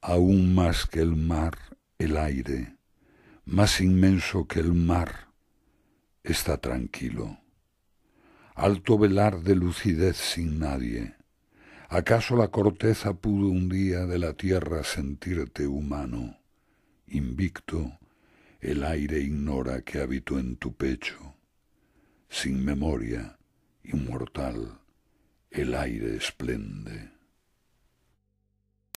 aún más que el mar, el aire, más inmenso que el mar, está tranquilo. Alto velar de lucidez sin nadie. ¿Acaso la corteza pudo un día de la tierra sentirte humano? Invicto, el aire ignora que habito en tu pecho. Sin memoria, inmortal, el aire esplende.